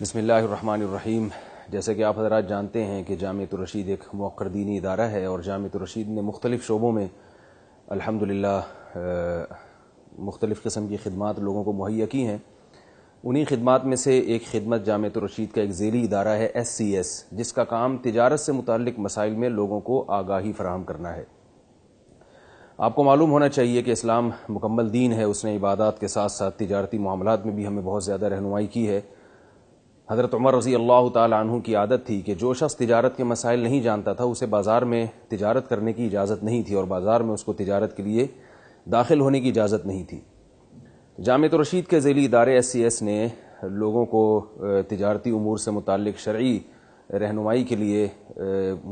بسم اللہ الرحمن الرحیم جیسے کہ آپ حضرات جانتے ہیں کہ جامعۃ الرشید ایک دینی ادارہ ہے اور جامعۃ الرشید نے مختلف شعبوں میں الحمد مختلف قسم کی خدمات لوگوں کو مہیا کی ہیں انہی خدمات میں سے ایک خدمت جامعۃ الرشید کا ایک ذیلی ادارہ ہے ایس سی ایس جس کا کام تجارت سے متعلق مسائل میں لوگوں کو آگاہی فراہم کرنا ہے آپ کو معلوم ہونا چاہیے کہ اسلام مکمل دین ہے اس نے عبادات کے ساتھ ساتھ تجارتی معاملات میں بھی ہمیں بہت زیادہ رہنمائی کی ہے حضرت عمر رضی اللہ تعالیٰ عنہ کی عادت تھی کہ جو شخص تجارت کے مسائل نہیں جانتا تھا اسے بازار میں تجارت کرنے کی اجازت نہیں تھی اور بازار میں اس کو تجارت کے لیے داخل ہونے کی اجازت نہیں تھی جامع رشید کے ذیلی ادارے ایس سی ایس نے لوگوں کو تجارتی امور سے متعلق شرعی رہنمائی کے لیے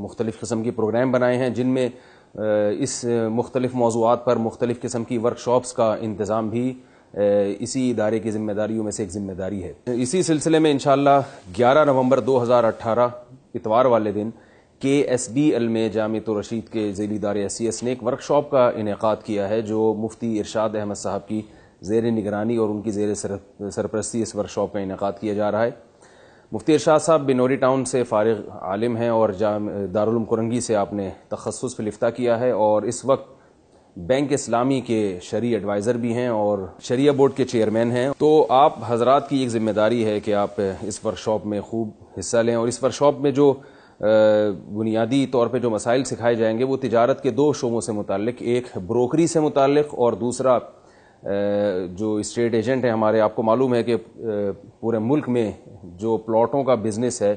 مختلف قسم کے پروگرام بنائے ہیں جن میں اس مختلف موضوعات پر مختلف قسم کی ورکشاپس کا انتظام بھی اسی ادارے کی ذمہ داریوں میں سے ایک ذمہ داری ہے اسی سلسلے میں انشاءاللہ شاء اللہ گیارہ نومبر دو ہزار اٹھارہ اتوار والے دن کے ایس بی ایل میں جامع و رشید کے ذیلی ادارے سی ایس نے ایک ورک شاپ کا انعقاد کیا ہے جو مفتی ارشاد احمد صاحب کی زیر نگرانی اور ان کی زیر سرپرستی اس ورک شاپ کا انعقاد کیا جا رہا ہے مفتی ارشاد صاحب بنوری ٹاؤن سے فارغ عالم ہیں اور دارالعلوم کرنگی سے آپ نے تخصص فلفتہ کیا ہے اور اس وقت بینک اسلامی کے شرعی ایڈوائزر بھی ہیں اور شریعہ بورڈ کے چیئرمین ہیں تو آپ حضرات کی ایک ذمہ داری ہے کہ آپ اس ورک شاپ میں خوب حصہ لیں اور اس ورک شاپ میں جو بنیادی طور پہ جو مسائل سکھائے جائیں گے وہ تجارت کے دو شعبوں سے متعلق ایک بروکری سے متعلق اور دوسرا جو اسٹیٹ ایجنٹ ہیں ہمارے آپ کو معلوم ہے کہ پورے ملک میں جو پلاٹوں کا بزنس ہے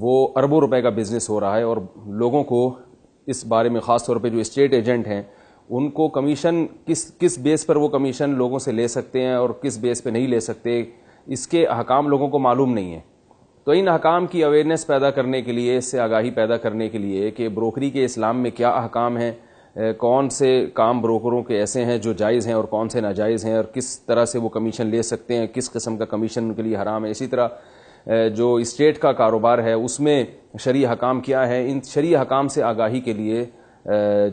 وہ اربوں روپے کا بزنس ہو رہا ہے اور لوگوں کو اس بارے میں خاص طور پہ جو اسٹیٹ ایجنٹ ہیں ان کو کمیشن کس کس بیس پر وہ کمیشن لوگوں سے لے سکتے ہیں اور کس بیس پہ نہیں لے سکتے اس کے احکام لوگوں کو معلوم نہیں ہے تو ان حکام کی اویئرنیس پیدا کرنے کے لیے اس سے آگاہی پیدا کرنے کے لیے کہ بروکری کے اسلام میں کیا احکام ہیں کون سے کام بروکروں کے ایسے ہیں جو جائز ہیں اور کون سے ناجائز ہیں اور کس طرح سے وہ کمیشن لے سکتے ہیں کس قسم کا کمیشن ان کے لیے حرام ہے اسی طرح جو اسٹیٹ کا کاروبار ہے اس میں شرعی حکام کیا ہے ان شرعی حکام سے آگاہی کے لیے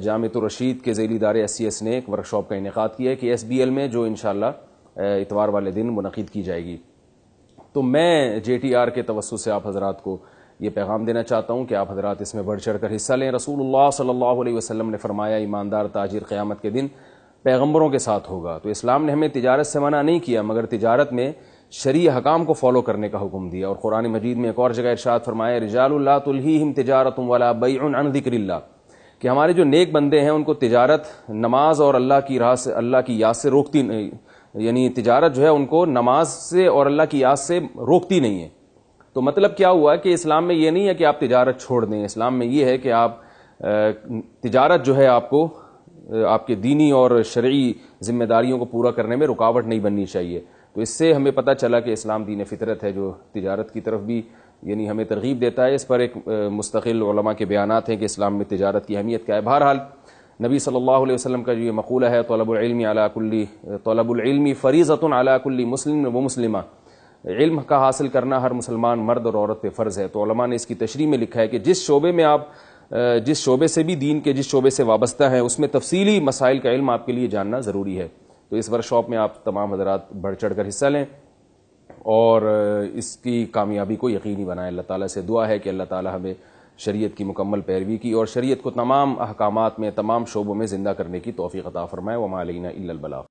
جامع الرشید کے ذیلی ادارے ایس سی ایس نے ایک ورکشاپ کا انعقاد کیا ہے کہ ایس بی ایل میں جو انشاءاللہ اتوار والے دن منعقد کی جائے گی تو میں جے ٹی آر کے توسط سے آپ حضرات کو یہ پیغام دینا چاہتا ہوں کہ آپ حضرات اس میں بڑھ چڑھ کر حصہ لیں رسول اللہ صلی اللہ علیہ وسلم نے فرمایا ایماندار تاجر قیامت کے دن پیغمبروں کے ساتھ ہوگا تو اسلام نے ہمیں تجارت سے منع نہیں کیا مگر تجارت میں شریع حکام کو فالو کرنے کا حکم دیا اور قرآن مجید میں ایک اور جگہ ارشاد فرمایا رجال اللہ تجارت ولا عن ذکر اللہ کہ ہمارے جو نیک بندے ہیں ان کو تجارت نماز اور اللہ کی راہ سے اللہ کی یاد سے روکتی نہیں یعنی تجارت جو ہے ان کو نماز سے اور اللہ کی یاد سے روکتی نہیں ہے تو مطلب کیا ہوا کہ اسلام میں یہ نہیں ہے کہ آپ تجارت چھوڑ دیں اسلام میں یہ ہے کہ آپ تجارت جو ہے آپ کو آپ کے دینی اور شرعی ذمہ داریوں کو پورا کرنے میں رکاوٹ نہیں بننی چاہیے تو اس سے ہمیں پتہ چلا کہ اسلام دین فطرت ہے جو تجارت کی طرف بھی یعنی ہمیں ترغیب دیتا ہے اس پر ایک مستقل علماء کے بیانات ہیں کہ اسلام میں تجارت کی اہمیت کیا ہے بہرحال نبی صلی اللہ علیہ وسلم کا جو یہ مقولہ ہے طلب العلم علا کلی طلب العلم مسلم و مسلمہ علم کا حاصل کرنا ہر مسلمان مرد اور عورت پہ فرض ہے تو علماء نے اس کی تشریح میں لکھا ہے کہ جس شعبے میں آپ جس شعبے سے بھی دین کے جس شعبے سے وابستہ ہیں اس میں تفصیلی مسائل کا علم آپ کے لیے جاننا ضروری ہے تو اس ورک شاپ میں آپ تمام حضرات بڑھ چڑھ کر حصہ لیں اور اس کی کامیابی کو یقینی بنائیں اللہ تعالیٰ سے دعا ہے کہ اللہ تعالیٰ ہمیں شریعت کی مکمل پیروی کی اور شریعت کو تمام احکامات میں تمام شعبوں میں زندہ کرنے کی توفیق عطا فرمائے علینا مالینہ البلاغ